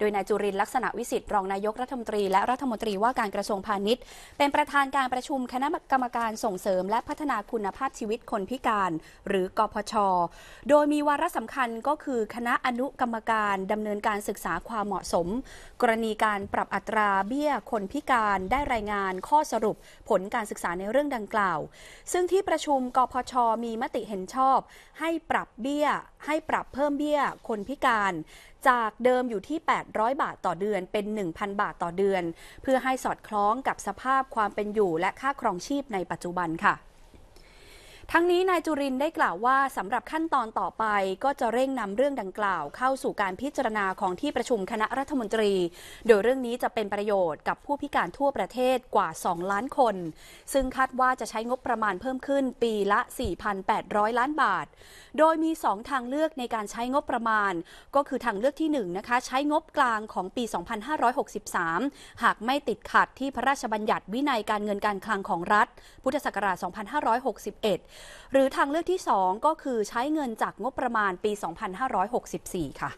โดย นายจุรินลักษณะวิสิทธิ์ รองนายกรัฐมนตรีและรัฐมนตรีว่าการกระทรวงพาณิชย์ เป็นประธานการประชุมคณะกรรมการส่งเสริมและพัฒนาคุณภาพชีวิตคนพิการ หรือกพช โดยมีวาระสำคัญก็คือคณะอนุกรรมการ ดำเนินการศึกษาความเหมาะสม กรณีการปรับอัตราเบี้ย คนพิการ ได้รายงานข้อสรุปผลการศึกษาในเรื่องดังกล่าว ซึ่งที่ประชุมกพช มีมติเห็นชอบ ให้ปรับเบี้ย ให้ปรับเพิ่มเบี้ยคนพิการจากเดิมอยู่ที่ 800 บาทต่อเดือน เป็น 1,000 บาทต่อเดือน เพื่อให้สอดคล้องกับสภาพความเป็นอยู่ และค่าครองชีพในปัจจุบันค่ะทั้งนี้ นายจุรินได้กล่าวว่าสำหรับขั้นตอนต่อไปก็จะเร่งนำเรื่องดังกล่าว เข้าสู่การพิจารณาของที่ประชุมคณะรัฐมนตรี โดยเรื่องนี้จะเป็นประโยชน์กับผู้พิการทั่วประเทศกว่า 2 ล้านคน ซึ่งคาดว่าจะใช้งบประมาณเพิ่มขึ้นปีละ 4,800 ล้านบาท โดยมี 2 ทางเลือกในการใช้งบประมาณ ก็คือทางเลือกที่1นะคะใช้งบกลางของปี 2563 หากไม่ติดขัดที่พระราชบัญญัติวินัยการเงินการคลังของรัฐพุทธศักราช2561หรือทางเลือกที่ 2 ก็คือใช้เงินจากงบประมาณปี 2564 ค่ะ